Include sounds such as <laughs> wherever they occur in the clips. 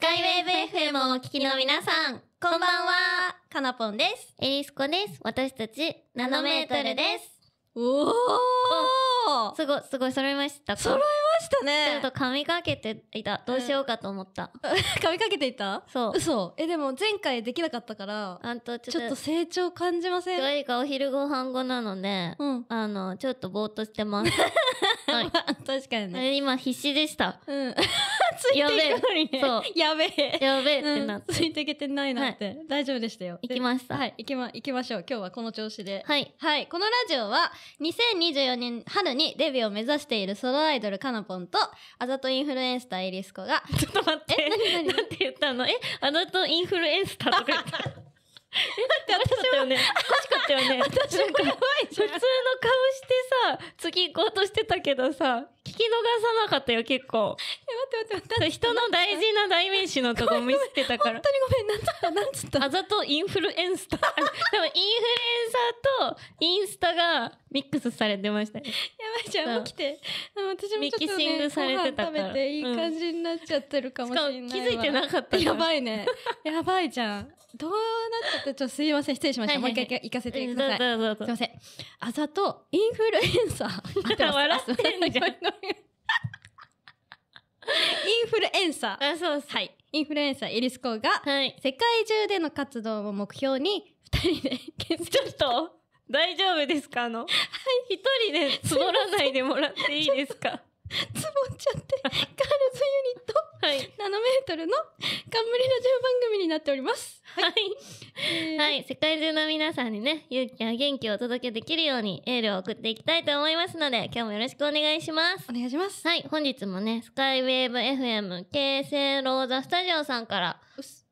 スカイウェーブ FM をお聞きの皆さん、こんばんは。かなぽんです。えりすこです。私たち、ナノメートルです。おおすごい、すごい、揃いました揃いましたね。ちょっと髪かけていた。どうしようかと思った。<laughs> 髪かけていたそう。嘘。え、でも前回できなかったから、あんとちょっと成長感じません。といか、お昼ご飯後なので、うん、あの、ちょっとぼーっとしてます。<laughs> はい、<laughs> 確かにね。今必死でした。うん。<laughs> ついていけのにそう。やべえ。やべえってなって。ついていけてないなって。大丈夫でしたよ。行きました。はい。行きま、行きましょう。今日はこの調子で。はい。はい。このラジオは、2024年春にデビューを目指しているソロアイドルカナポンと、あざとインフルエンサーエリスコが、<laughs> ちょっと待って。え、何何なんて言ったのえ、あざとインフルエンサーとか言った。え、だって私だよね。欲しかったよね。私もい普通の顔してさ、次行こうとしてたけどさ、聞き逃さなかったよ、結構。え、待って待って待って。人の大事な大手のとこ見つけたから。本当にごめん、なんつったなんつったあざとインフルエンスタ。ー。<laughs> でもインフルエンサーとインスタがミックスされてました、やばいじゃん、起き来て。私もちょっと、ね、ミキシングされてたから。食べていい感じになっちゃってるかもしれない、う気づいてなかったやばいね。やばいじゃん。どうなっちゃってちょっとすいません、失礼しました。はいはいはい、もう一回行かせてください。どうぞどうぞすいません。あざとインフルエンサー。<laughs> 笑ってんじゃん。インフルエンサー。あ、そうです。はい。インフルエンサーエリスコが、はい、世界中での活動を目標に、二人でちょっと、大丈夫ですかあの、<laughs> はい、一人で <laughs> つらないでもらっていいですかつぼっちゃってガールズユニット、はい、ナノメートルの冠ラジオ番組になっております。はい、えー、はい、世界中の皆さんにね、勇気や元気を届けできるようにエールを送っていきたいと思いますので、今日もよろしくお願いします。お願いします。はい、本日もね、スカイウェーブ FM 京成ローザスタジオさんから、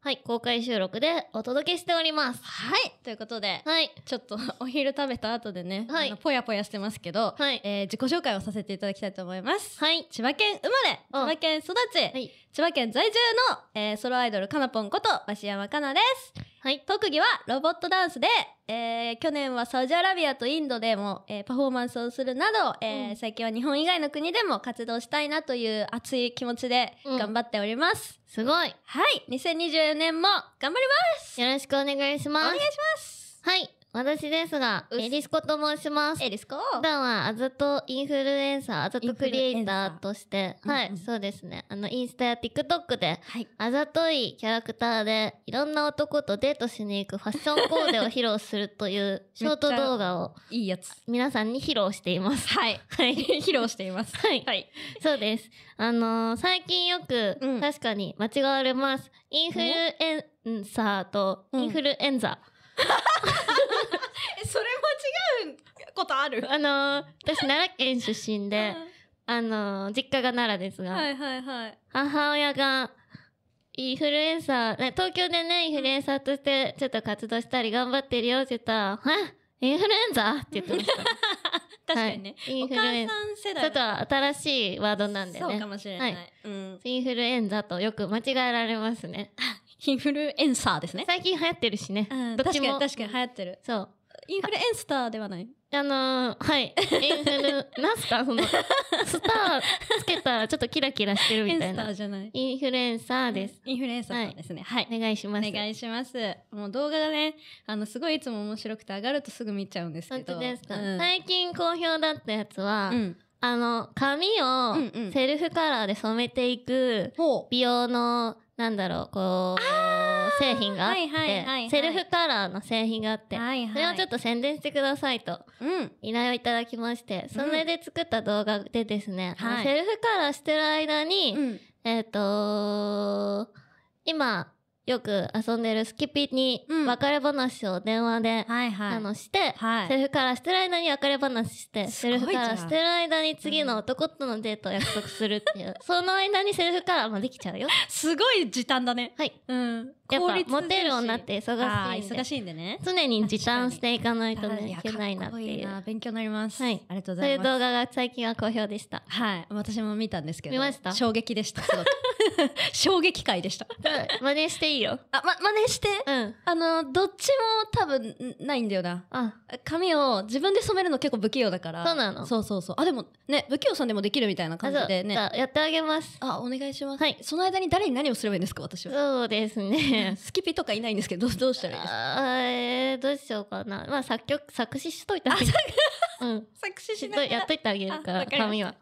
はい、公開収録でお届けしております。はい、ということで、はい、ちょっと <laughs> お昼食べた後でね、はい、ぽやぽやしてますけど、はい、えー、自己紹介をさせていただきたいと思います。はい、千葉県生まれ、千葉県育ち、はい、千葉県在住の、えー、ソロアイドルかなぽんこと、鷲山かなです。はい、特技はロボットダンスで、えー、去年はサウジアラビアとインドでも、えー、パフォーマンスをするなど、えー、うん、最近は日本以外の国でも活動したいなという熱い気持ちで頑張っております。うん、すごい。はい。2024年も頑張りますよろしくお願いします。お願いします。はい。私ですが、エリスコと申します。エリスコ普段はあざとインフルエンサー、あざとクリエイターとして、はい、うんうんそうですね。あの、インスタや TikTok で、はい。あざといキャラクターで、いろんな男とデートしに行くファッションコーデを披露するというショート動画をいいやつ。皆さんに披露しています。はい。はい。<laughs> 披露しています。はい。はい。そうです。あのー最近よく、確かに間違われます。インフルエンサーとインフルエンザ。<laughs> それも違うことあるあのー、私奈良県出身で、あのー、実家が奈良ですが、はいはいはい、母親がインフルエンサー、ね、東京でね、インフルエンサーとしてちょっと活動したり頑張ってるよって言ったら、インフルエンザって言ってました。<laughs> 確かにね。はい、インフルエンザ。ちょっと新しいワードなんでね。そうかもしれない。はいうん、インフルエンザとよく間違えられますね。<laughs> インフルエンサーですね。最近流行ってるしね。うん、どっちも確かに確かに流行ってる。そう。インフルエンスターではないあのー、はい。インフル、なんすかその、スターつけたらちょっとキラキラしてるみたいな。いインフルエンサーです。インフルエンサーですね、はい。はい。お願いします。お願いします。もう動画がね、あの、すごいいつも面白くて上がるとすぐ見ちゃうんですけど。本当ですか、うん、最近好評だったやつは、うんあの、髪をセルフカラーで染めていく美容の、なんだろう、こう、製品があって、セルフカラーの製品があって、はいはい、それをちょっと宣伝してくださいと、依頼をいただきまして、それで作った動画でですね、うんセルフカラーしてる間に、うん、えっ、ー、と今、よく遊んでるスキピに別れ話を電話で、うんはいはい、あのして、はい、セルフカラーしてる間に別れ話して、セルフカラーしてる間に次の男とのデートを約束するっていう、その間にセルフカラーもできちゃうよ。<laughs> すごい時短だね。はい。うん。モテる女って忙しい忙しいんでね。常に時短していかないとね、いけないなっていう。い勉強になります。はい。ありがとうございます。そういう動画が最近は好評でした。はい。私も見たんですけど。見ました衝撃でした。<laughs> 衝撃回でした。真似していいよ。あ、ま、真似して。うん。あの、どっちも多分ないんだよな。あ。髪を自分で染めるの結構不器用だから。そうなのそうそうそう。あ、でもね、不器用さんでもできるみたいな感じでね。やってあげます。あ、お願いします。はい。その間に誰に何をすればいいんですか、私は。そうですね。ねスキピとかいないんですけど <laughs> どうしたらいいですかええ、どうしようかなまあ作曲作詞しといた <laughs> うん、作詞しといた。やっといてあげるから紙は。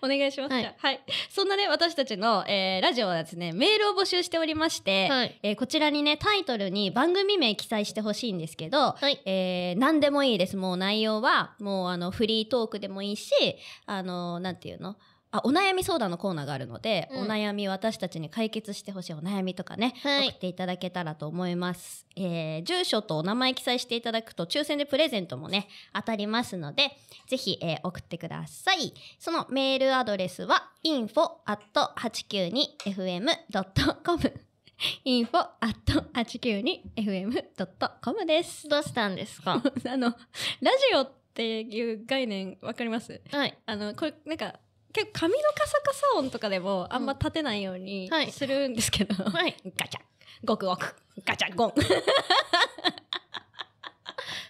お願いします、はい、はい。そんなね、私たちの、えー、ラジオはですね、メールを募集しておりまして、はい、えー、こちらにね、タイトルに番組名記載してほしいんですけど、はい、えー、何でもいいです。もう内容は、もうあの、フリートークでもいいし、あの、なんていうのあお悩み相談のコーナーがあるので、うん、お悩み私たちに解決してほしいお悩みとかね、はい、送っていただけたらと思います、えー、住所とお名前記載していただくと抽選でプレゼントもね当たりますのでぜひ、えー、送ってくださいそのメールアドレスは info.892fm.com info.892fm.com <laughs> です。どうしたんですか <laughs> あの、ラジオっていう概念わかりますはい。あの、これ、なんか、結構髪のカサカサ音とかでもあんま立てないようにするんですけど、はい、<laughs> ガチャゴクゴクガチャゴン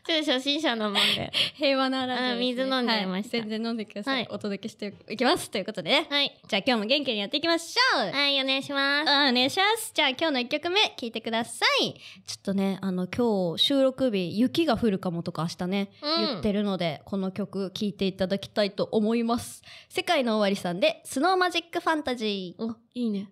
ちょっと初心者なもんで。平和なラジオ、水飲んました、はい。全然飲んでくださいはい、お届けしていきます。ということでね。はい。じゃあ今日も元気にやっていきましょう。はい、お願いします。お願いします。じゃあ今日の1曲目、聴いてください。ちょっとね、あの、今日収録日、雪が降るかもとか明日ね、うん、言ってるので、この曲聴いていただきたいと思います。世界の終わりさんで、スノーマジックファンタジー。お、いいね。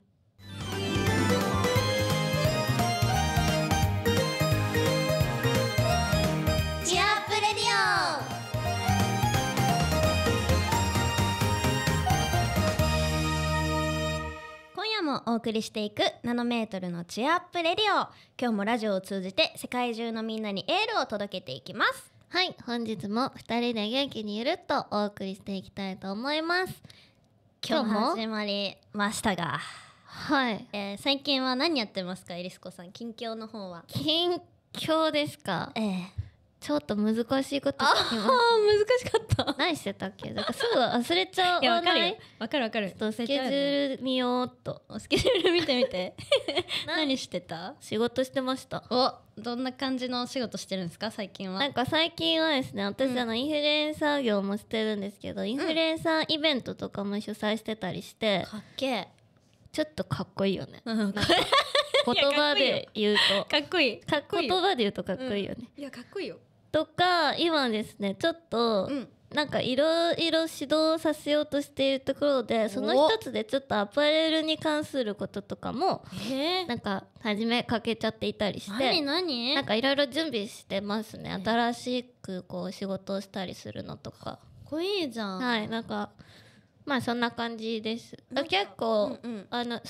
お送りしていくナノメートルのチアップレディオ今日もラジオを通じて世界中のみんなにエールを届けていきますはい本日も2人で元気にゆるっとお送りしていきたいと思います今日も始まりましたがはい、えー、最近は何やってますかエリスコさん近況の方は近況ですかええちょっと難しいことああ難しかった何してたっけなんかすぐ忘れちゃうわかるわかるわかるちょとスケジュール見ようっとスケジュール見てみて <laughs> 何してた仕事してましたおどんな感じの仕事してるんですか最近はなんか最近はですね私、あのインフルエンサー業もしてるんですけど、うん、インフルエンサーイベントとかも主催してたりして、かっけちょっとかっこいいよね、言葉で言うとかっこいい言葉で言うとかっこいいよね、いやかっこいいよとか今ですねちょっと、うんなんかいろいろ指導させようとしているところでその一つでちょっとアパレルに関することとかもなんか初めかけちゃっていたりして何なんかいろいろ準備してますね新しくこう仕事をしたりするのとかかっこいいじゃんはいなんかまあそんな感じですあ結構、うんうん、あの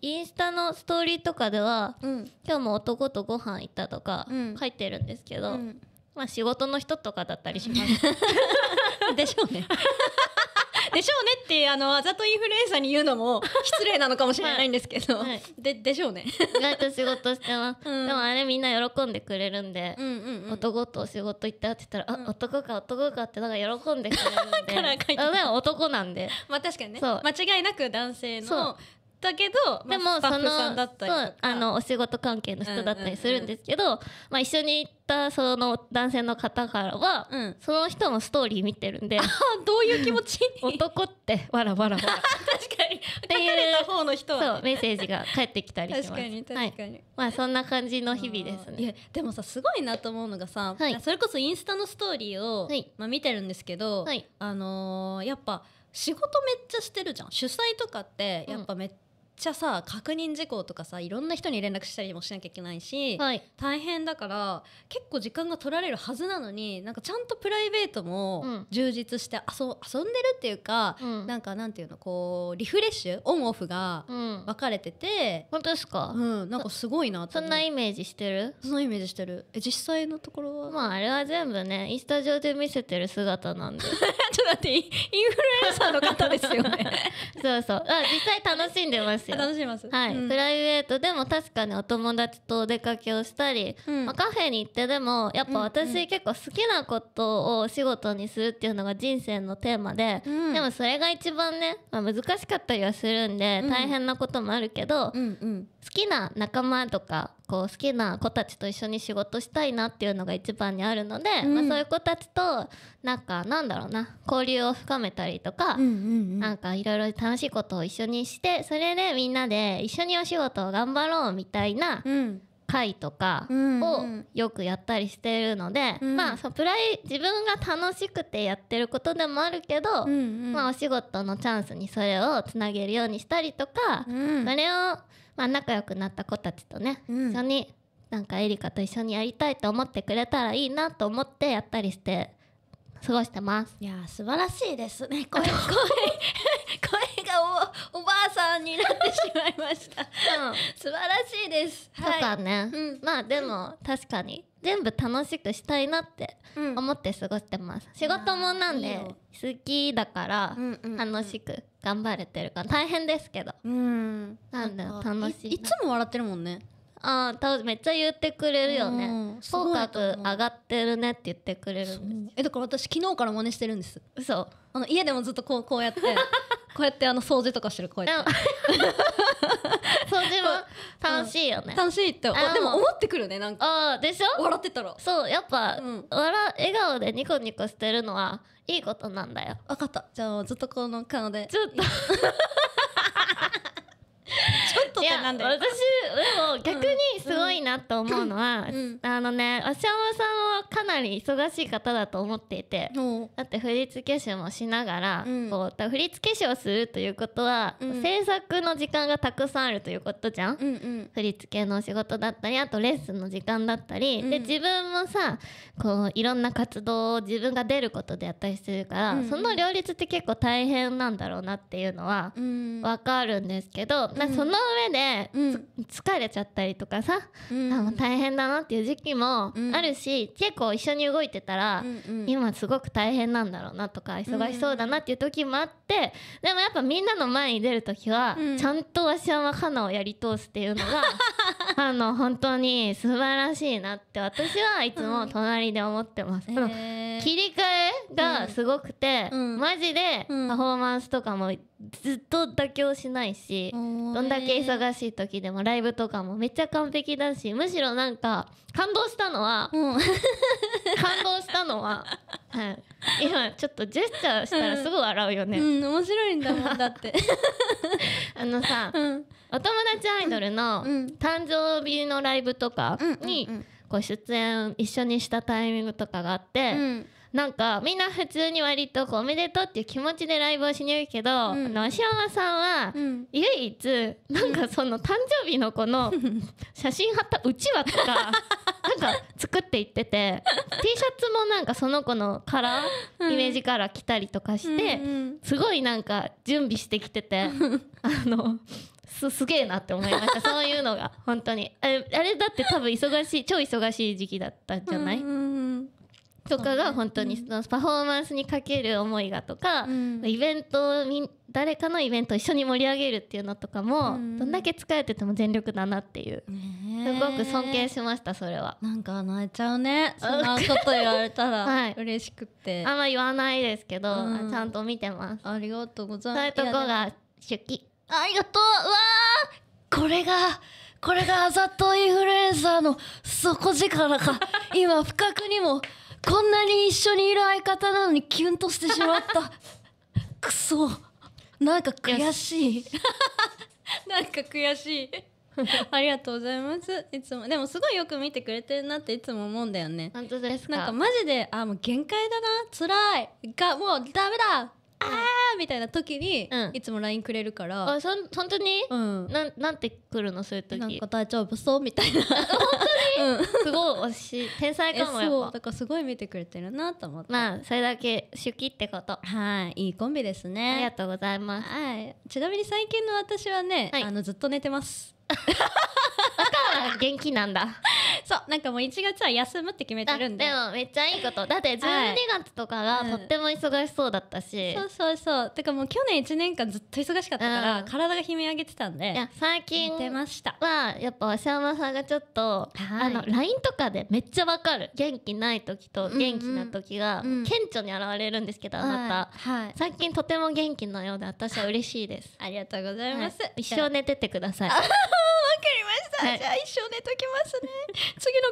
インスタのストーリーとかでは、うん、今日も男とご飯行ったとか書いてるんですけど、うんまあ仕事の人とかだったりします <laughs> でしょうね <laughs> でしょうねってあのわざとインフルエンサーに言うのも失礼なのかもしれないんですけど、はいででしょうね意外と仕事してます、うん、でもあれみんな喜んでくれるんで、うんうんうん、男と仕事行ったって言ったら、うん、あ男か男かってなんか喜んでくれるんで <laughs> からでも男なんでまあ確かにねそう間違いなく男性のったけど、でも、そのそうあのお仕事関係の人だったりするんですけど、まあ、一緒に行ったその男性の方からは、うん、その人のストーリー見てるんでどういう気持ち男ってわらわらわら確かに書かれた方の人は、ね、そうメッセージが返ってきたりします確かに確かに、はい、まあそんな感じの日々ですねでもさすごいなと思うのがさ、はい、それこそインスタのストーリーを、はい、まあ、見てるんですけど、はい、あのー、やっぱ仕事めっちゃしてるじゃん主催とかってやっぱめっちゃさ確認事項とかさいろんな人に連絡したりもしなきゃいけないし、はい、大変だから結構時間が取られるはずなのになんかちゃんとプライベートも充実して遊,、遊んでるっていうか、うん、なんかなんていうのこうリフレッシュオンオフが分かれてて、うん、本当ですか、うん、なんかすごいなそんなイメージしてるそのイメージしてるえ実際のところはまああれは全部ねインスタ上で見せてる姿なんで <laughs> ちょっと待ってインフルエンサーの方ですよね <laughs> そうそうあ実際楽しんでますよよ楽しみますはい、うん、プライベートでも確かにお友達とお出かけをしたり、うん、まあ、カフェに行ってでもやっぱ私結構好きなことを仕事にするっていうのが人生のテーマで、うん、でもそれが一番ね、まあ、難しかったりはするんで大変なこともあるけど、うんうん好きな仲間とかこう好きな子たちと一緒に仕事したいなっていうのが一番にあるので、うん、まあ、そういう子たちとなんかなんだろうな交流を深めたりとか、うんうんうん、なんかいろいろ楽しいことを一緒にしてそれでみんなで一緒にお仕事を頑張ろうみたいな、うん、会とかをよくやったりしてるので、うんうん、まあサプライ自分が楽しくてやってることでもあるけど、うんうん、まあ、お仕事のチャンスにそれをつなげるようにしたりとか、うん、それを、まあ、仲良くなった子たちとね、うん、一緒になんかエリカと一緒にやりたいと思ってくれたらいいなと思ってやったりして過ごしてます。いや素晴らしいですね。声 <laughs> <laughs> おばあさんになってしまいました、うん、素晴らしいです、はい、とかね、うん、まあでも確かに全部楽しくしたいなって思って過ごしてます、うん、仕事もなんで好きだから楽しく頑張れてるから大変ですけどうんなんだ楽しいいつも笑ってるもんねああめっちゃ言ってくれるよね口角上がってるねって言ってくれるんですえだから私昨日から真似してるんです嘘あの家でもずっとこうこうやって <laughs> こうやってあの掃除とかしてるこうやって掃除も楽しいよね、うん、楽しいってでも思ってくるねなんかあでしょ笑ってたらそうやっぱ、うん、笑笑顔でニコニコしてるのはいいことなんだよ分かったじゃあずっとこの顔でちょっと <laughs> ットってなんだよ私でも逆にすごいなと思うのは、うんうん、あのね浅山さんはかなり忙しい方だと思っていて、だって振付師もしながら、こう振付師をするということは、制作の時間がたくさんあるということじゃん、うんうん、振付の仕事だったりあとレッスンの時間だったり、で自分もさこういろんな活動を自分が出ることでやったりするから、うんうん、その両立って結構大変なんだろうなっていうのは分かるんですけど、うん、その上上で、疲れちゃったりとかさ、うん、あもう大変だなっていう時期もあるし、結構一緒に動いてたら、今すごく大変なんだろうなとか忙しそうだなっていう時もあって、でもやっぱみんなの前に出る時は、ちゃんと鷲山かなをやり通すっていうのが <laughs> あの本当に素晴らしいなって私はいつも隣で思ってます。うん切り替えがすごくて、うん、マジでパフォーマンスとかもずっと妥協しないし、うん、どんだけ忙忙しい時でもライブとかもめっちゃ完璧だしむしろなんか感動したのは、うん、感動したのは、はい、<laughs> 今ちょっとジェスチャーしたらすぐ笑うよね、うん、うん、面白いんだもんだって <laughs> あのさ、うん、お友達アイドルの誕生日のライブとかに、こう出演一緒にしたタイミングとかがあって、うんなんかみんな普通に割とこうおめでとうっていう気持ちでライブをしに行くけど、うん、あの足山さんは唯一、うなんかその誕生日の子の写真貼ったうちわとか <laughs> なんか作っていってて T シャツもなんかその子のカラー、うん、イメージカラー着たりとかして、うんうん、すごいなんか準備してきてて <laughs> あのすすげえなって思いましたそういうのが本当にあれあれだって多分忙しい超忙しい時期だったんじゃない、うんうんとかが本当にそのパフォーマンスにかける思いがとか、うん、イベント誰かのイベントを一緒に盛り上げるっていうのとかも、うん、どんだけ疲れてても全力だなっていう、すごく尊敬しましたそれはなんか泣いちゃうねそんなこと言われたら、<laughs> はい、嬉しくてあんま言わないですけど、うん、ちゃんと見てますありがとうございますそういうとこが出勤ありがとううわこれがこれがあざとインフルエンサーの底力か今不覚にもこんなに一緒にいる相方なのにキュンとしてしまったくそ <laughs> なんか悔しい <laughs> なんか悔しい <laughs> ありがとうございますいつもでもすごいよく見てくれてるなっていつも思うんだよね本当ですかなんかマジであもう限界だな辛いがもうダメだあーみたいな時に、うんいつも LINE くれるから、あそん本当に、うん、ななんてくるのそういう時なんか大丈夫そうみたいな本当に、うん、すごい私天才かもやっぱだからすごい見てくれてるなと思って、まあそれだけ手記ってことはいいいコンビですねありがとうございますはいちなみに最近の私はね、はいあのずっと寝てますあ <laughs> 元気なんだそうなんかもう1月は休むって決めてるんででもめっちゃいいことだって12月とかがとっても忙しそうだったし、うん、そうそうそうてかもう去年1年間ずっと忙しかったから、うん、体が悲鳴上げてたんでいや最近はやっぱわしーまさんがちょっと、はい、あの LINE とかでめっちゃわかる元気ない時と元気な時が顕著に現れるんですけど、あなた、はい、はい、最近とても元気なようで私は嬉しいですありがとうございます、はい、一生寝ててください <laughs> わかりました、はい、じゃあ一生寝ときますね次の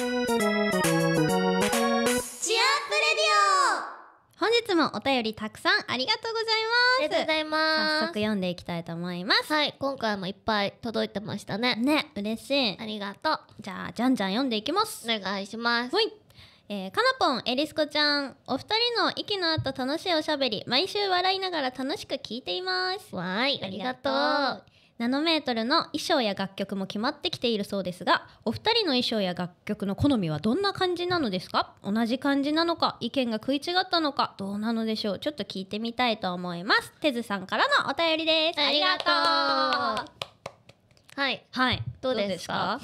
コーナーでお手紙いっぱい読みますはいチアップレディオ本日もお便りたくさんありがとうございますありがとうございます早速読んでいきたいと思いますはい今回もいっぱい届いてましたねね嬉しいありがとうじゃあじゃんじゃん読んでいきますお願いしますはいえー、かなぽん、えりすこちゃん、お二人の息の合った楽しいおしゃべり、毎週笑いながら楽しく聞いています。わーい、ありがとう。ナノメートルの衣装や楽曲も決まってきているそうですが、お二人の衣装や楽曲の好みはどんな感じなのですか同じ感じなのか、意見が食い違ったのか、どうなのでしょうちょっと聞いてみたいと思います。てずさんからのお便りです。ありがとうはい。はい。どうですか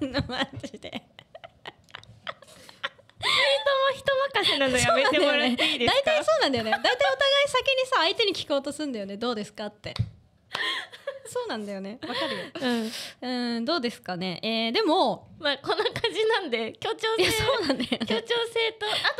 <laughs> マジで。人任せなのやめてもらっていいですか大体そうなんだよね大体、お互い先にさ相手に聞こうとすんだよねどうですかってそうなんだよねわかるよ、うん、うんどうですかねえー、でもまあこんな感じなんで協調性そうなんだよ、ね、協調性と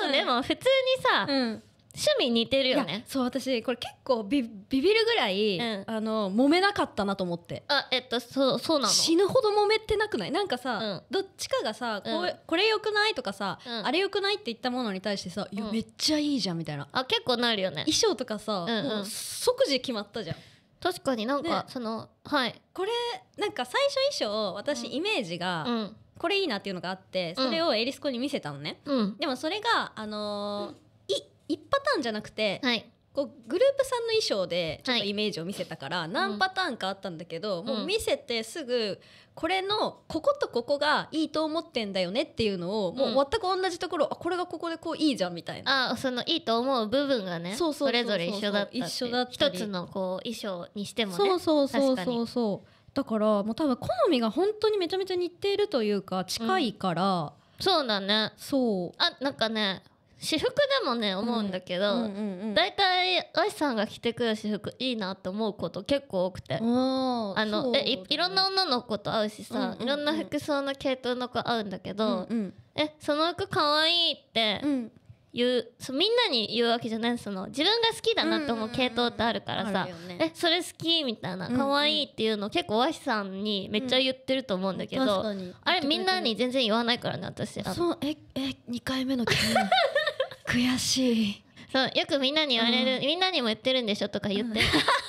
あとでも普通にさ、うん趣味似てるよねそう私これ結構ビビるぐらい、うん、あの揉めなかったなと思ってあえっとそうそうなの死ぬほど揉めてなくないなんかさ、うん、どっちかがさ、うん、こうこれよくないとかさ、あれよくないって言ったものに対してさ、いやめっちゃいいじゃんみたいなあ結構なるよね衣装とかさ、うんうん、もう即時決まったじゃん確かになんか、そのはいこれなんか最初衣装私イメージが、これいいなっていうのがあってそれをエリスコに見せたのね、でもそれがあのー1パターンじゃなくて、はい、こうグループさんの衣装でちょっとイメージを見せたから、何パターンかあったんだけど、もう見せてすぐこれのこことここがいいと思ってんだよねっていうのをもう全く同じところ、あこれがここでこういいじゃんみたいなあそのいいと思う部分がねそれぞれ一緒だった一緒だった一つのこう衣装にしてもねそうそうそうそうそうだからもう多分好みが本当にめちゃめちゃ似ているというか近いから、そうだねそうあなんかね私服でもね思うんだけど、うんうんうん、さんが着てくる私服いいなって思うこと結構多くてあのえいろんな女の子と会うしさ、うんうんうん、いろんな服装の系統の子会うんだけど、うんうん、えその服かわいいって言う、うん、みんなに言うわけじゃないその自分が好きだなって思う系統ってあるからさ、うん、うんね、えそれ好きみたいなかわいいっていうの結構愛さんにめっちゃ言ってると思うんだけど、うん、あれみんなに全然言わないからね私そうええ2回目の <laughs> 悔しいそうよくみんなに言われる、うん、みんなにも言ってるんでしょとか言って、うん、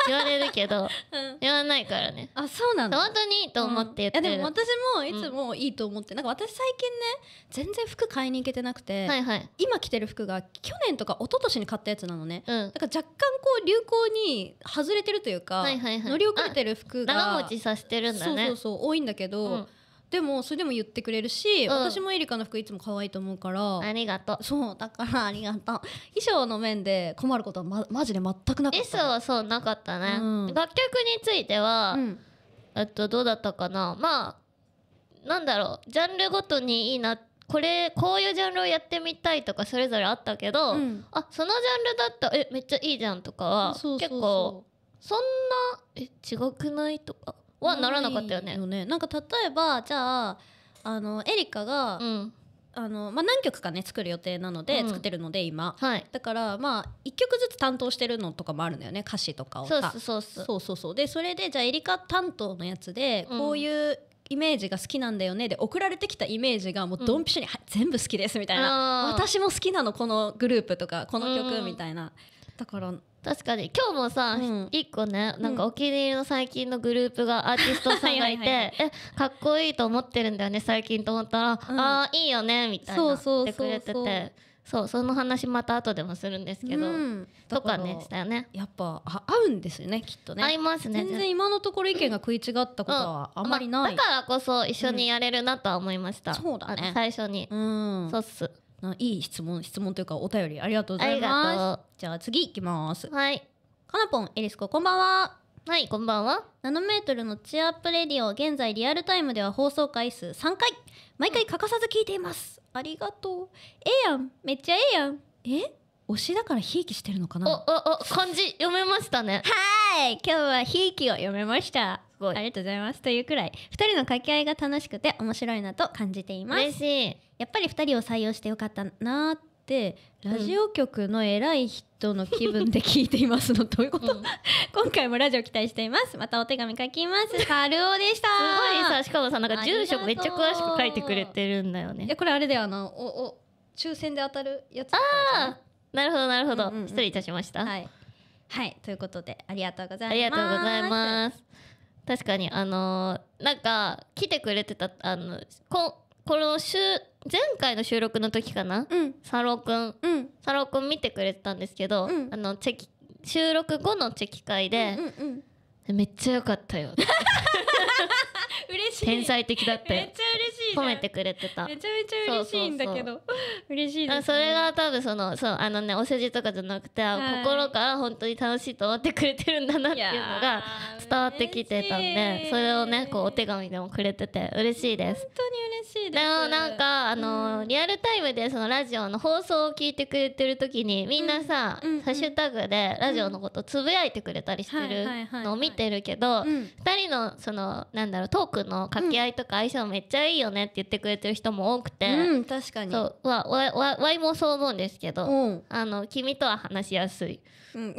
言われるけど、うん、言わないからねあそうなんだ本当にいいと思って言ってる、いやでも私もいつもいいと思って、なんか私最近ね全然服買いに行けてなくて、はいはい、今着てる服が去年とか一昨年に買ったやつなのね、うん、だから若干こう流行に外れてるというか、はいはいはい、乗り遅れてる服が長持ちさせてるんだねそうそうそう多いんだけど、でもそれでも言ってくれるし、うん、私もエリカの服いつも可愛いと思うからありがとうそうだからありがとう衣装の面で困ることは、ま、マジで全くなかった衣装はそうなかったね、うん、楽曲については、うん、えっとどうだったかなまあなんだろうジャンルごとにいいなこれこういうジャンルをやってみたいとかそれぞれあったけど、うん、あそのジャンルだったえめっちゃいいじゃんとかは結構そんなえ違くないとかはならなかったよね。よねなんか例えばじゃああのエリカが、うん、あのまあ、何曲かね作る予定なので、うん、作ってるので今、はい、だからまあ1曲ずつ担当してるのとかもあるのよね歌詞とかをさそうそうそうでそれでじゃあエリカ担当のやつで、うん、こういうイメージが好きなんだよねで送られてきたイメージがもうドンピシャに、うん、全部好きですみたいな私も好きなのこのグループとかこの曲みたいな、だから確かに今日もさ、うん、一個ねなんかお気に入りの最近のグループがアーティストさんがいてはい、えかっこいいと思ってるんだよね最近と思ったら、うん、ああいいよねみたいなってくれててそうその話また後でもするんですけど、うん、とかねしたよねやっぱ合うんですよねきっとね合いますね全然今のところ意見が食い違ったことはあんまりない、まあ、だからこそ一緒にやれるなとは思いました、そうだね最初に、うん、そうっすいい質問質問というかお便りありがとうございますじゃあ次いきますはいかなぽんエリスコこんばんははいこんばんはナノメートルのチアップレディオ現在リアルタイムでは放送回数3回毎回欠かさず聞いています、うん、ありがとうええやんめっちゃええやんえ推しだからひいきしてるのかなおおお漢字読めましたねはい今日はひいきを読めましたごいありがとうございますというくらい二人の掛け合いが楽しくて面白いなと感じています嬉しいやっぱり二人を採用してよかったなってラジオ局の偉い人の気分で聞いていますの、うん、どういうこと、うん、<laughs> 今回もラジオ期待していますまたお手紙書きますカルオでしたすごいさしかもさなんか住所めっちゃ詳しく書いてくれてるんだよねいやこれあれだよあのおお抽選で当たるやつああなるほどなるほど、うんうんうん、失礼いたしましたはい、はい、ということでありがとうございますありがとうございます確かにあのー、なんか来てくれてたあのここの週前回の収録の時かな、うん、サロくん、うん、サロくん見てくれてたんですけど、うん、あのチェキ収録後のチェキ会で、うんうんうん、めっちゃ良かったよ <laughs> 嬉しい天才的だったよめっちゃ嬉しい褒めてくれてためちゃめちゃ嬉しいんだけど嬉しい、ね、それが多分そのそうあのねお世辞とかじゃなくて、はい、心から本当に楽しいと思ってくれてるんだなっていうのが伝わってきてたんでそれをねこうお手紙でもくれてて嬉しいです本当にですなんかあの、うん、リアルタイムでそのラジオの放送を聞いてくれてる時にみんなさ、うんハッシュタグでラジオのことつぶやいてくれたりしてるのを見てるけど2人のそのなんだろうトークの掛け合いとか相性めっちゃいいよねって言ってくれてる人も多くて、確かにそうわわわわいもそう思うんですけど、あの君とは話しやすい。うん、<laughs> い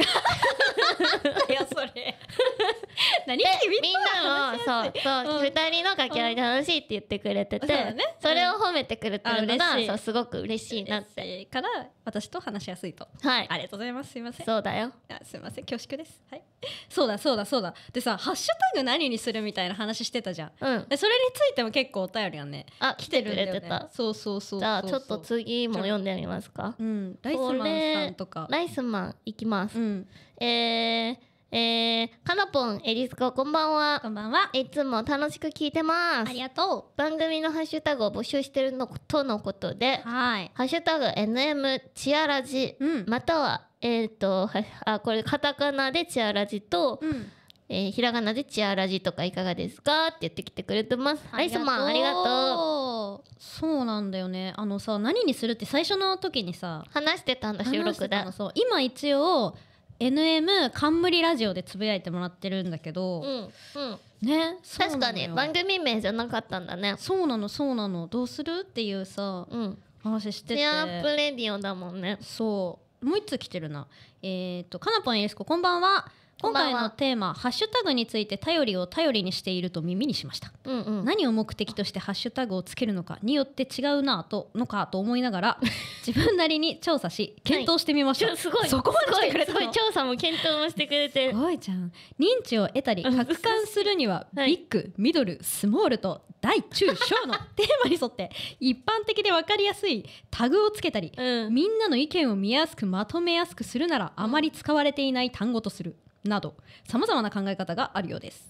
やそれ <laughs> 何みんなもそうそう二、人の掛け合い楽しいって言ってくれてて、ね、それを褒めてくれてるのがそうすごく嬉しいなってから私と話しやすいとはいありがとうございますすみませんそうだよあすみません恐縮ですはいそうだそうだそうだでさハッシュタグ何にするみたいな話してたじゃん、うん、でそれについても結構お便りがねあ来てるれてたそうそうそうじゃあちょっと次も読んでみますかうんライスマンさんとかライスマンいきまます、うん、えー、えー、かなぽんえりすここんばんはこんばんはいつも楽しく聞いてますありがとう番組のハッシュタグを募集してるのとのことではいハッシュタグ NM チアラジ、うん、またはえっ、ー、とあこれカタカナでチアラジと、うんえー、ひらがなでチアラジとかいかがですかって言ってきてくれてます。ライスマンありがとう。そうなんだよね。あのさ何にするって最初の時にさ話してたんだ収録で。今一応 NM 冠ラジオでつぶやいてもらってるんだけど、うんうん、ね確かに番組名じゃなかったんだねそうなのそうなのどうするっていうさ、うん、話しててアップレディオだもんねそうもう一通来てるなえっ、ー、とかなぽんエリスコこんばんは今回のテーマ「ハッシュタグについて頼りを頼りにしている」と耳にしました、うんうん、何を目的としてハッシュタグをつけるのかによって違うなとのかと思いながら <laughs> 自分なりに調査し検討してみました、はい、すごいそこまでしてくれたすごい調査も検討もしてくれてすごいじゃん認知を得たり拡散するには、ビッグミドルスモールと大中小の <laughs> テーマに沿って一般的で分かりやすいタグをつけたり、うん、みんなの意見を見やすくまとめやすくするならあまり使われていない単語とする、などさまざまな考え方があるようです。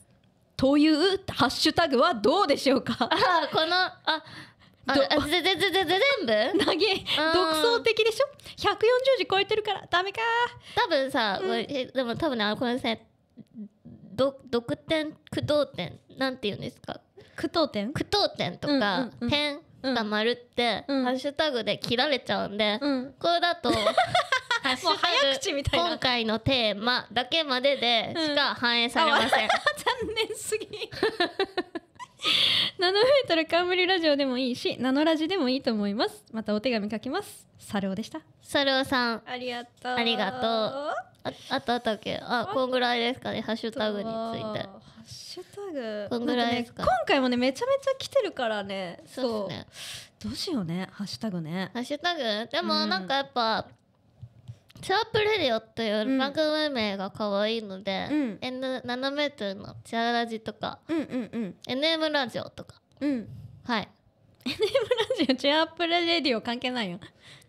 というハッシュタグはどうでしょうかあこのあ全部投げ独創的でしょ140字超えてるからダメか多分さ、うん、でも多分ねこれねど独点句読点なんて言うんですか句読点句読点とか、うんうん点が丸って、うん、ハッシュタグで切られちゃうんで、うん、これだともう早口みたいな今回のテーマだけまででしか反映されません、うん、残念すぎ <laughs> ナノメートル冠ラジオでもいいしナノラジでもいいと思いますまたお手紙書きますサルオでしたサルオさんありがとうありがとうああったあったっけあこんぐらいですかねハッシュタグについてハッシュタグこんぐらいですか、ね、今回もねめちゃめちゃ来てるからねそう、ね、どうしようねハッシュタグねハッシュタグでもなんかやっぱ、チャープレディオっていう番組名が可愛いので、うん、N7 メートルのチャラジとか、うんうんうん、NM ラジオとか、うん、はい NM ラジオチェアップレディオ関係ないよ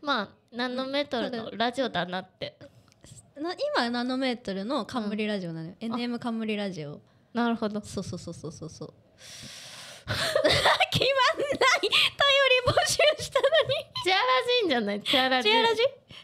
まあナノメートルのラジオだなって、うん、今ナノメートルの冠ラジオなのよ、うん、NM 冠ラジオなるほどそうそうそうそうそうそう <laughs> <laughs> 決まんい頼り募集したのにチアラジンじゃないチアラジチアラジ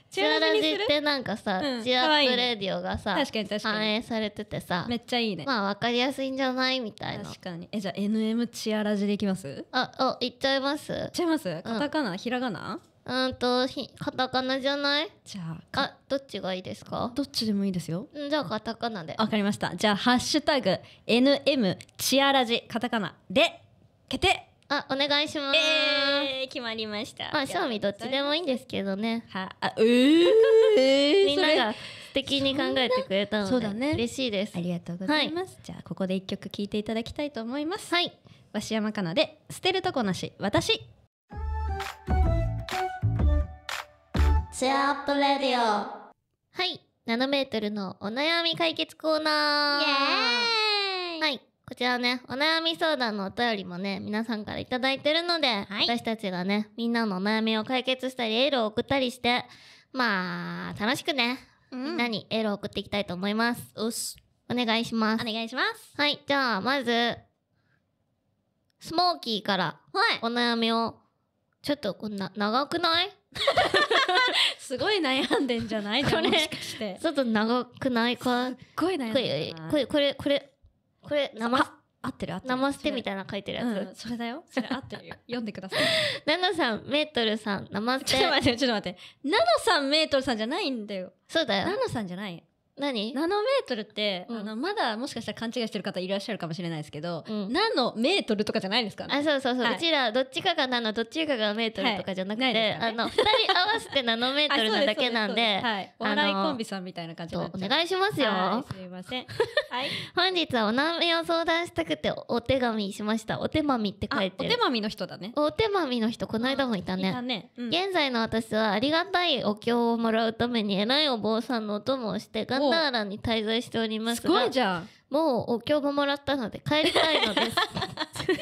チアラジってなんかさ、うん、チアップレディオがさ確かに確かに反映されててさめっちゃいいねまあわかりやすいんじゃないみたいな確かにえじゃあ NM チアラジでいきますあお行っちゃいますいっちゃいますカタカナ、うん、ひらがなうんとひカタカナじゃないじゃああどっちがいいですかどっちでもいいですよじゃあカタカナでわかりましたじゃあ「ハッシュタグ #NM チアラジカタカナ」で決定あ、お願いします。えー、決まりました。まあ、賞味どっちでもいいんですけどね。は、あ、えー、え <laughs> ー、みんなが素敵に考えてくれたので、そうだね、嬉しいです。ありがとうございます。はい、じゃあ、ここで一曲聴いていただきたいと思います。はい。鷲山かなで、捨てるとこなし、私。シェアップレディオ。はい、ナノメートルのお悩み解決コーナー。イエーイこちらね、お悩み相談のお便りもね、皆さんから頂いてるので、はい、私たちがね、みんなのお悩みを解決したり、エールを送ったりして、まあ、楽しくね、うん、みんなにエールを送っていきたいと思います。お願いします。お願いします。はい、じゃあ、まず、スモーキーから、お悩みを、ちょっとこんな、長くない <laughs> すごい悩んでんじゃないこれ、ちょっと長くないかすっごい悩んでこれ、これ、これ、これ、生、合ってる合ってる。生捨てみたいな書いてるやつ。それうん、それだよ。それ合ってるよ。<laughs> 読んでください。ナノさん、メートルさん、生捨て。ちょっと待って、ちょっと待って。ナノさん、メートルさんじゃないんだよ。そうだよ。ナノさんじゃない。何ナノメートルって、うん、あの、まだもしかしたら勘違いしてる方いらっしゃるかもしれないですけど、うん、ナノメートルとかじゃないですか、ね、あ、そうそうそう、はい。うちらどっちかがナノ、どっちかがメートルとかじゃなくて、はいね、あの、二人合わせてナノメートルなだけなんで、<laughs> はい。お笑いコンビさんみたいな感じで。お願いしますよ。はい、すいません。はい。本日はお悩みを相談したくてお手紙しました。お手紙って書いてお手紙の人だね。お手紙の人、この間もいたね。いたね、うん。現在の私はありがたいお経をもらうために偉いお坊さんのお供をして、ガンンダーラに滞在しておりますすごいじゃんもうお経ももらったので帰りたいのです <laughs> 帰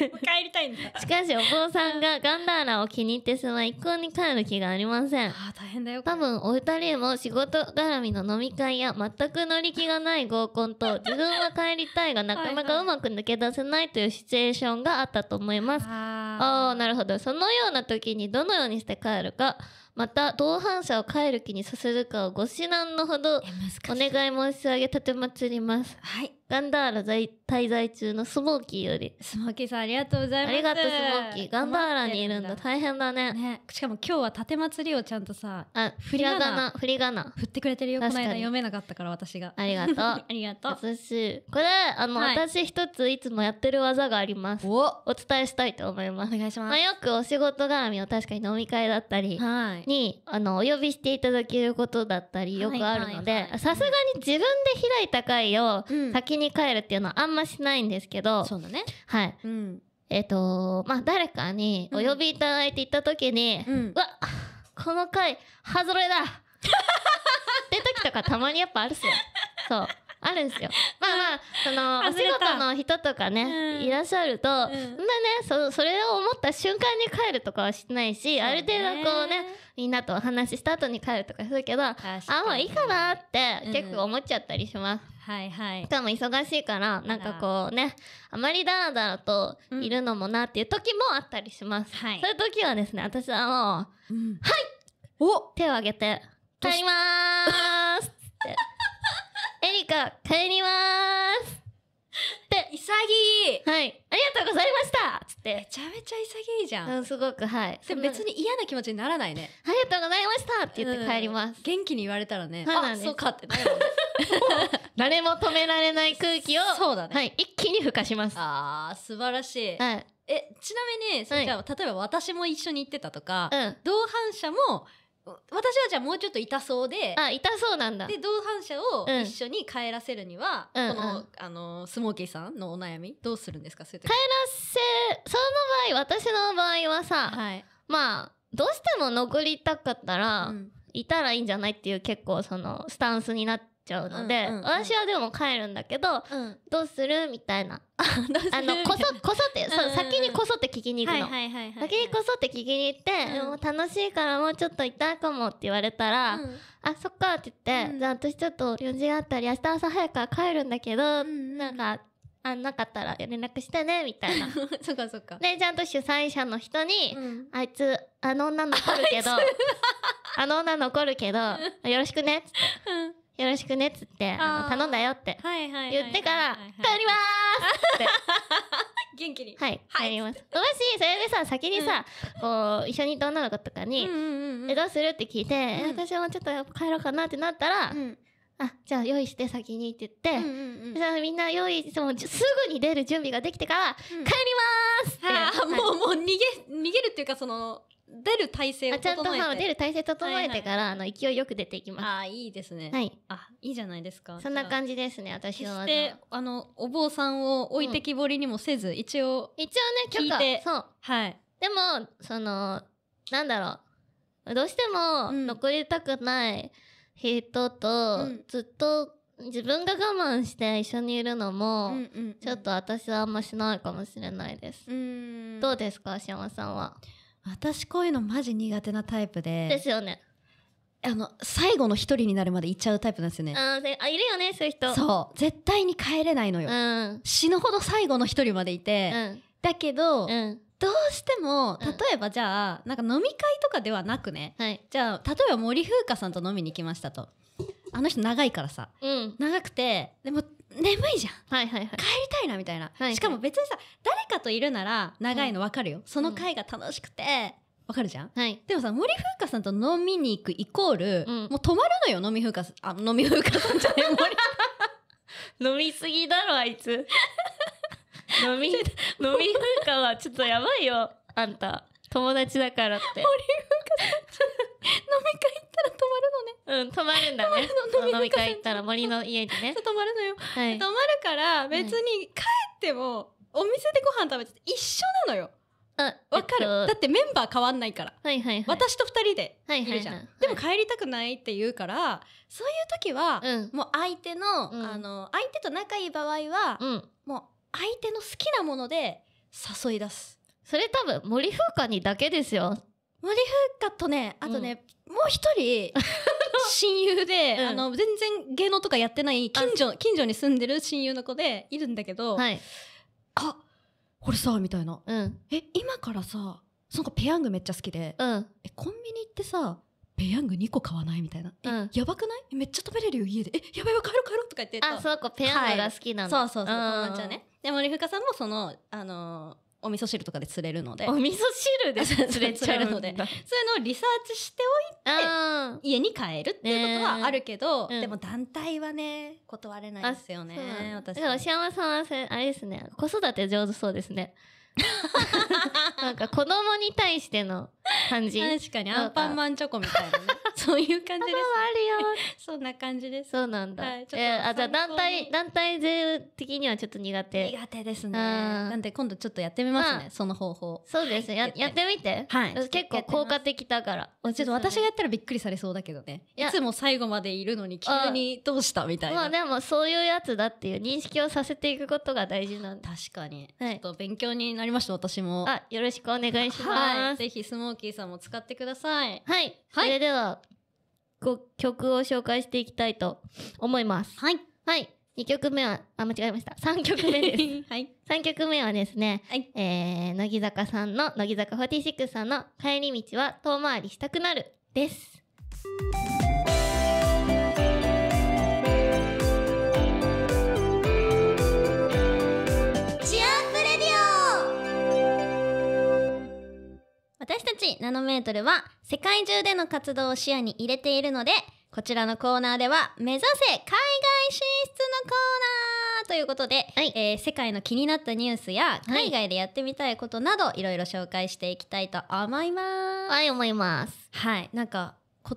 りたいんだしかしお坊さんがガンダーラを気に入ってしまい一向に帰る気がありませんあ大変だよ多分お二人も仕事絡みの飲み会や全く乗り気がない合コンと <laughs> 自分は帰りたいがなかなかうまく抜け出せないというシチュエーションがあったと思いますああなるほどそのような時にどのようにして帰るかまた同伴者を帰る気にさせるかをご指南のほどお願い申し上げてまつります。はいガンダーラ在滞在中のスモーキーより。スモーキーさんありがとうございます。ありがとう、スモーキー。ガンダーラにいるんだ。大変だね。ね。しかも今日は盾祭りをちゃんとさ、あ、振りがな、振りがな。振ってくれてるよ。この間読めなかったから私が。ありがとう。<laughs> ありがとう。優しい。これ、あの、はい、私一ついつもやってる技があります。おお伝えしたいと思います。お願いします。まあ、よくお仕事絡みを確かに飲み会だったり、はい。に、あの、お呼びしていただけることだったり、よくあるので、さすがに自分で開いた会を、先に帰るっていうのはあんましないんですけどそうだねはい、うん、えっ、ー、とまあ誰かにお呼びいただいて行った時に、うん、わこの回ハズレだ <laughs> って時とかたまにやっぱあるっすよそうあるんですよ。<laughs> まあまあ、その、お仕事の人とかね、いらっしゃると、んなね、そ、それを思った瞬間に帰るとかはしないし、ある程度こうね、みんなとお話しした後に帰るとかするけど、あ、もういいかなって結構思っちゃったりします。はいはい。しかも忙しいから、なんかこうね、あまりダラダラといるのもなっていう時もあったりします。はい。そういう時はですね、私はもう、はいお手を挙げて、帰りまーすって。エリカ、帰りまーすで、潔いはいありがとうございましたつってめちゃめちゃ潔いじゃん、すごくはいでも別に嫌な気持ちにならないねありがとうございましたって言って帰ります、元気に言われたらね、あそうかってなるもんね誰も止められない空気をそうだね、はい、一気にふかしますあー素晴らしい、はい、えちなみに、はい、じ例えば私も一緒に行ってたとか、同伴者も私はじゃあもうちょっと痛そうで痛そうなんだで同伴者を一緒に帰らせるには、うん、この、うん、あのスモーキーさんのお悩みどうするんですか帰らせその場合私の場合はさ、はい、まあどうしても残りたかったら、うん、いたらいいんじゃないっていう結構そのスタンスになって。ちゃうので、私はでも帰るんだけど、どうするみたいな <laughs> あのこそこそって、そう先にこそって聞きに行くの、先にこそって聞きに行って、でも楽しいからもうちょっといたいかもって言われたら、あそっかって言って、じゃあ私ちょっと用事があったり明日朝早くから帰るんだけど、なんかあなかったら連絡してねみたいなそっかそっかでちゃんと主催者の人に、うん、あいつあの女残るけどあの女残るけどよろしくねっつって、うんよろしくねっつって頼んだよって言ってから「帰りまーす!」って <laughs> 元気にはい帰ります、もしそれでさ先にさ、こう一緒にいた女の子とかに「えどうする?」って聞いて、私もちょっと帰ろうかなってなったら「あ、じゃあ用意して先にって言って、うんみんな用意、もうすぐに出る準備ができてから、帰りますって。あ、もう、もう逃げ、逃げるっていうかその、出る体勢を整えてちゃんと出る体勢整えてから、はいはい、あの勢いよく出ていきますああいいですねはいあいいじゃないですかそんな感じですね私の技決あのお坊さんを置いてきぼりにもせず、うん、一応一応ね聞いそうはいでもそのなんだろうどうしても残りたくない人と、うん、ずっと自分が我慢して一緒にいるのも、うんうんうん、ちょっと私はあんましないかもしれないです。どうですか、し山さんは。私こういうのマジ苦手なタイプでですよねあの最後の一人になるまで行っちゃうタイプなんですよねああいるよねそういう人そう絶対に帰れないのよ、うん、死ぬほど最後の一人までいて、うん、だけど、うん、どうしても例えばじゃあ、なんか飲み会とかではなくね、はい、じゃあ例えば森風花さんと飲みに行きましたとあの人長いからさ、長くてでも眠いじゃん、はいはいはい、帰りたいなみたいな、はいはい、しかも別にさ誰かといるなら長いの分かるよ、うん、その回が楽しくて、分かるじゃん、はい、でもさ、森風花さんと飲みに行くイコール、うん、もう止まるのよ、飲み風花さん。あ、飲み風花さんじゃねえ、<laughs> 森。飲みすぎだろ、あいつ。<laughs> 飲み、飲み風花はちょっとやばいよ、あんた。友達だからって。飲み会行ったら泊まるのね。うん、泊まるんだね。飲み会行ったら森の家にね。泊まるのよ。はい、泊まるから、別に帰っても、お店でご飯食べてて一緒なのよ。わかる、だってメンバー変わんないから。はいはい、はい、私と二人でいるじゃん、でも帰りたくないって言うから、そういう時は、もう相手の、あの、相手と仲いい場合は、もう相手の好きなもので誘い出す。それ多分森風花にだけですよ森風花とねあとね、うん、もう一人 <laughs> 親友で、うん、あの全然芸能とかやってない近所近所に住んでる親友の子でいるんだけど、はい、あこれさみたいな、うん、え今からさそのかペヤングめっちゃ好きで、うん、えコンビニ行ってさペヤング2個買わないみたいな、うん、やばくないめっちゃ食べれるよ家でえやばいわ帰ろう帰ろうとか言ってあそうペヤングが好きなの、はい、そうそうそう友達はねで森深さんもそのあのお味噌汁とかで釣れるのでお味噌汁で釣れちゃうので <laughs> そういうのをリサーチしておいて家に帰るっていうことはあるけど、ね、でも団体はね断れないですよね私だから牛山さんはあれですね子育て上手そうですね <laughs> なんか子供に対しての感じ確かにアンパンマンチョコみたいなねそういう感じです、ね、あるよそんな感じですそうなんだ、はい、えー、あじゃあ団体団体税的にはちょっと苦手苦手ですねなんで今度ちょっとやってみますねその方法そうです、はい、ややってみて、はい、結構効果的だからちょっと私がやったらびっくりされそうだけどねいつも最後までいるのに急にどうしたみたいなまあでもそういうやつだっていう認識をさせていくことが大事なんで確かに、はい、ちょっと勉強になりました私もあよろしくお願いします、はい、ぜひスモーキーさんも使ってくださいはい、はい、それでは曲を紹介していきたいと思います。はい。はい。2曲目は、あ、間違えました。3曲目です。<laughs> はい。3曲目はですね、はい、えー、乃木坂さんの、乃木坂46さんの帰り道は遠回りしたくなるです。私たちナノメートルは世界中での活動を視野に入れているのでこちらのコーナーでは目指せ海外進出のコーナーということで、はい、えー、世界の気になったニュースや海外でやってみたいことなど、はい、いろいろ紹介していきたいと思います。はい思います。はいなんかこ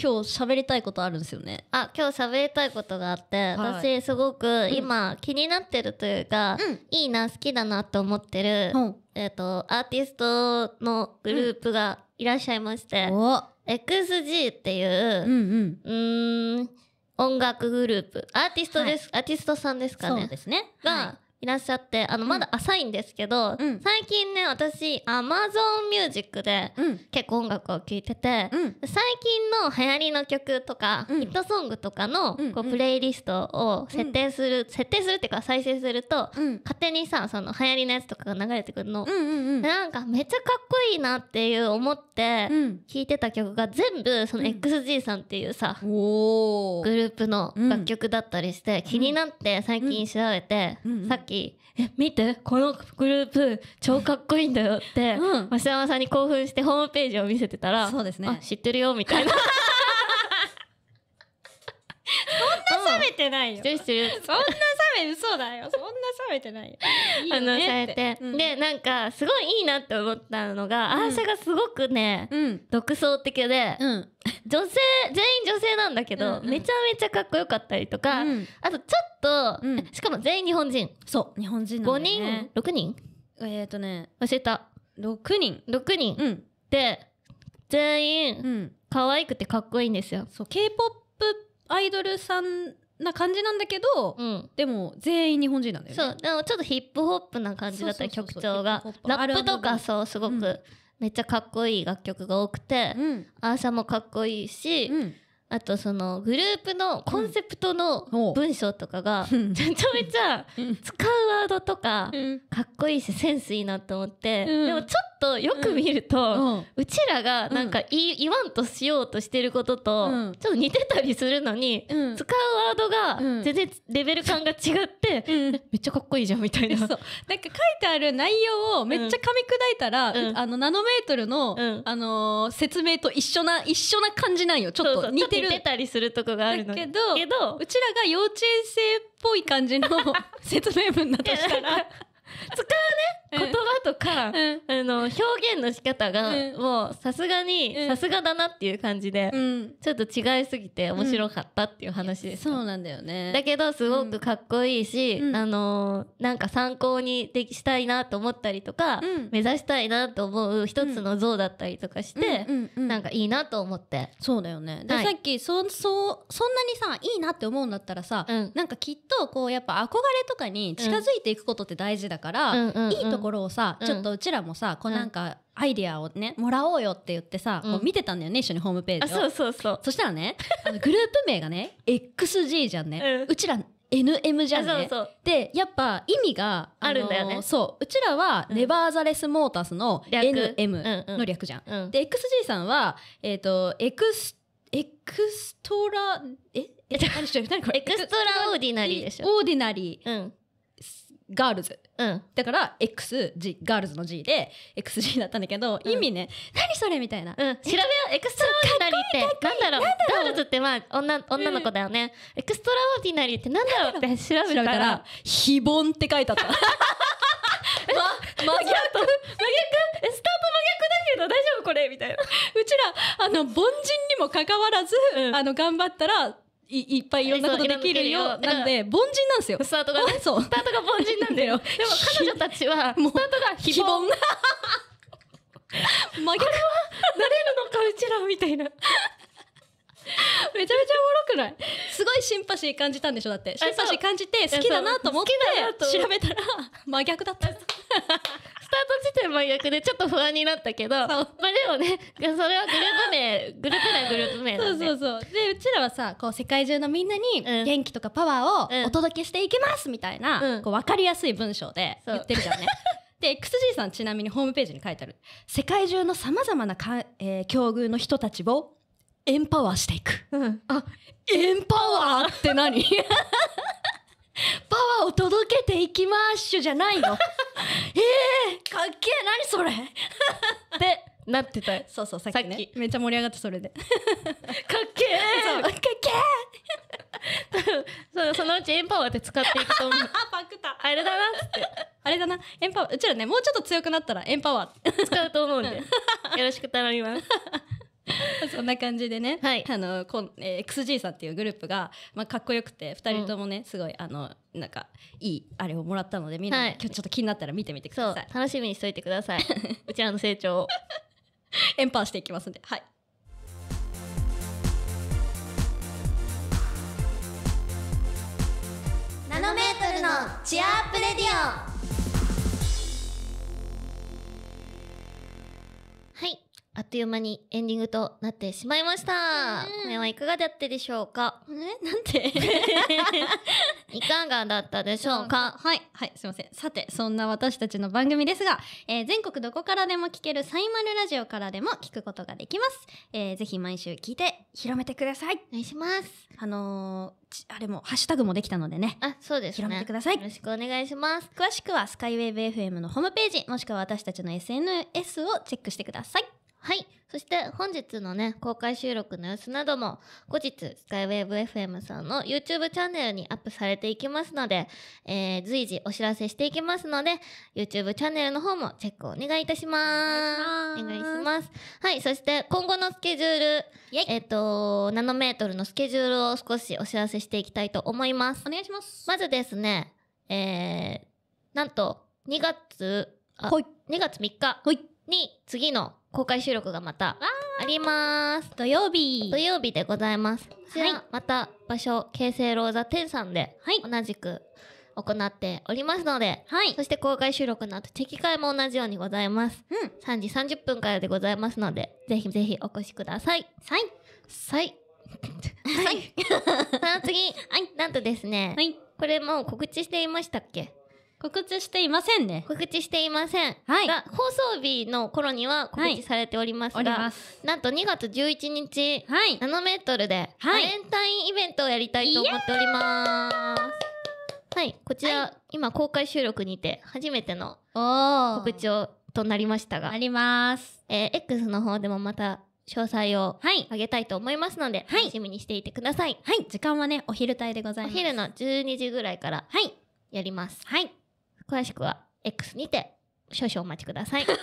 今日喋りたいことあるんですよねあ今日喋りたいことがあって、はい、私すごく今気になってるというか、うん、いいな好きだなと思ってる、うん、えっ、ー、と、アーティストのグループがいらっしゃいまして、うん、XG っていう、うんうん、うん音楽グループ、アーティストです、はい、アーティストさんですかね。そうですね。が、はいいらっしゃってあのまだ浅いんですけど、うん、最近ね私 a m a z o n ージックで結構音楽を聴いてて、うん、最近の流行りの曲とか、うん、ヒットソングとかのこうプレイリストを設定する、設定するっていうか再生すると、勝手にさその流行りのやつとかが流れてくるの、うんうんうん、なんかめっちゃかっこいいなっていう思って聴いてた曲が全部その XG さんっていうさ、グループの楽曲だったりして、気になって最近調べて、うん時え見てこのグループ超かっこいいんだよって、増山、さんに興奮してホームページを見せてたらそうですね知ってるよみたいなな冷めてないよ。そんな冷め嘘だよ。そんな冷めてないよ。<laughs> あのされて、うん、でなんかすごいいいなって思ったのが、うん、アーシャがすごくね、うん、独創的で、うん、女性全員女性なんだけど、うんうん、めちゃめちゃかっこよかったりとか、あとちょっと、しかも全員日本人。そう日本人なんだ、ね、人六人えっ、とね教えた六人6人、で全員、可愛くてかっこいいんですよ。そう K-POP アイドルさんな感じなんだけど、うん、でも全員日本人なんだよねそうでもちょっとヒップホップな感じだった曲調がラップとかそうすごく、めっちゃかっこいい楽曲が多くて、うん、アーサーもかっこいいし、うんあとそのグループのコンセプトの文章とかが、めちゃめちゃ使うワードとかかっこいいしセンスいいなと思って、でもちょっとよく見ると、うちらがなんか言,、言わんとしようとしてることと、ちょっと似てたりするのに、使うワードが全然レベル感が違って、<laughs> めっちゃかっこいいじゃんみたいな。なんか書いてある内容をめっちゃ噛み砕いたら、あのナノメートルの、あの説明と一緒な一緒な感じなんよちょっと似てる。似てたりするとこがあるのけどけどうちらが幼稚園生っぽい感じの <laughs> 説明文だとしたら。使うね言葉とか、あの表現の仕方が、もうさすがにさすがだなっていう感じで、ちょっと違いすぎて面白かったっていう話です、そうなんだよねだけどすごくかっこいいし、あのなんか参考にできしたいなと思ったりとか、目指したいなと思う一つの像だったりとかして、なんかいいなと思ってそうだよねで、さっきそそそんなにさいいなって思うんだったらさ、うなんかきっとこうやっぱ憧れとかに近づいていくことって大事だから、いいとところをさ、ちょっとうちらもさこうなんか、アイディアをねもらおうよって言ってさ、こう見てたんだよね一緒にホームページをそうそうそうそしたらねあのグループ名がね XG <laughs> じゃんね、うちら NM じゃんねそうそうでやっぱ意味があるんだよねそううちらはネバーザレスモータスの NM の略じゃん、うんうん、で XG さんはえっ、ー、とエクスエクストラええ何これエクストラオーディナリーでしょオーディナリーうんガールズ、うん、だから XG ガールズの G で XG だったんだけど、うん、意味ね何それみたいな、うん、調べようエクストラオーディナリーってなんだろうガールズってまあ女女の子だよね、エクストラオーディナリーってなんだろうって調べたら「非凡」って書いてあった。ま、<laughs> 真逆真逆えスタート真逆だけど大丈夫これみたいなうちらあの凡人にもかかわらず、あの頑張ったらいいっぱいいろんなことできるよなんで凡人なんですよスタートが、ね、スタートが凡人なんだよ <laughs> でも彼女たちはもうスタートが非凡 <laughs> 真逆はなれるのかうちらみたいなめちゃめちゃおもろくないすごいシンパシー感じたんでしょだってシンパシー感じて好きだなと思って調べたら真逆だった <laughs> ート時点も逆でちょっと不安になったけどまあでもねそれはグループ名グループ内グループ名なんでそうそうそうでうちらはさこう世界中のみんなに元気とかパワーをお届けしていきますみたいな、うん、こう分かりやすい文章で言ってるじゃんね。<laughs> で XG さんちなみにホームページに書いてある世界中のさまざまなか、えー、境遇の人たちをエンパワーしていく、うん、あエンパワーって何 <laughs> パワーを届けていきまーしゅじゃないの。え <laughs> えー、かっけえ、何それ。ってなってた。そうそう、さっき、ねっき、めっちゃ盛り上がって、それで。かっけえ。かっけえ。そう、そのうちエンパワーって使っていくと思う。あ <laughs> パクった。あれだなって。あれだな、エンパワー、うちらね、もうちょっと強くなったら、エンパワー。使うと思うんで。<laughs> よろしく頼みます。<laughs> そんな感じでね、はい、あのこんえー、XG さんっていうグループが、まあ、かっこよくて2人ともね、うん、すごいあのなんかいいあれをもらったのでみんな、はい、今日ちょっと気になったら見てみてください楽しみにしといてください <laughs> うちらの成長をエンパワーしていきますんではいナノメートルのチアアップレディオあっという間にエンディングとなってしまいました。うん、これはいかがだったでしょうかえなんて <laughs> いかがだったでしょうかはい、はい、すいません。さて、そんな私たちの番組ですが、えー、全国どこからでも聞けるサイマルラジオからでも聞くことができます。えー、ぜひ毎週聞いて広めてください。お願いします。あのーあれも、ハッシュタグもできたのでね。あ、そうですね。広めてください。よろしくお願いします。詳しくは、スカイウェーブ FM のホームページ、もしくは私たちの SNS をチェックしてください。はい。そして本日のね、公開収録の様子なども、後日、スカイウェーブ FM さんの YouTube チャンネルにアップされていきますので、えー、随時お知らせしていきますので、YouTube チャンネルの方もチェックお願いいたします。お願いします。はい。そして今後のスケジュール、えっ、ー、と、ナノメートルのスケジュールを少しお知らせしていきたいと思います。お願いします。まずですね、えー、なんと、2月、あ、はい、2月3日に次の公開収録がまたあります土曜日土曜日でございますはい、また場所京成ローザ10さんで、はい、同じく行っておりますので、はい、そして公開収録の後チェキ会も同じようにございます、うん、3時30分からでございますのでぜひぜひお越しくださいはいはいはい、その <laughs> 次、はい、なんとですね、はい、これもう告知していましたっけ告知していませんね。告知していません。はい。が、放送日の頃には告知されておりますが、はい、すなんと2月11日、はい、ナノメートルで、バレンタインイベントをやりたいと思っております。はい、こちら、はい、今公開収録にて、初めての告知をとなりましたが。あります。えー、X の方でもまた詳細をあげたいと思いますので、はい、楽しみにしていてください。はい、時間はね、お昼帯でございます。お昼の12時ぐらいから、はい、やります。はい。詳しくは X にて少々お待ちください。<laughs>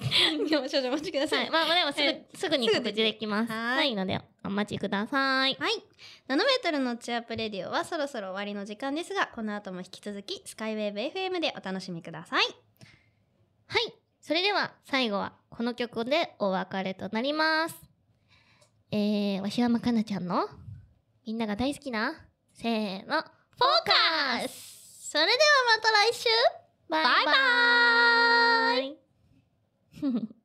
<laughs> 少々お待ちください。はい、まあ、でもすぐ、すぐに告知できます。はいので、お待ちください。はい。ノメートルのチアップレディオはそろそろ終わりの時間ですが、この後も引き続き、スカイウェーブ FM でお楽しみください。はい。それでは、最後は、この曲でお別れとなります。えー、わしはまかなちゃんの、みんなが大好きな、せーの、フォーカスそれではまた来週バイバイ <laughs>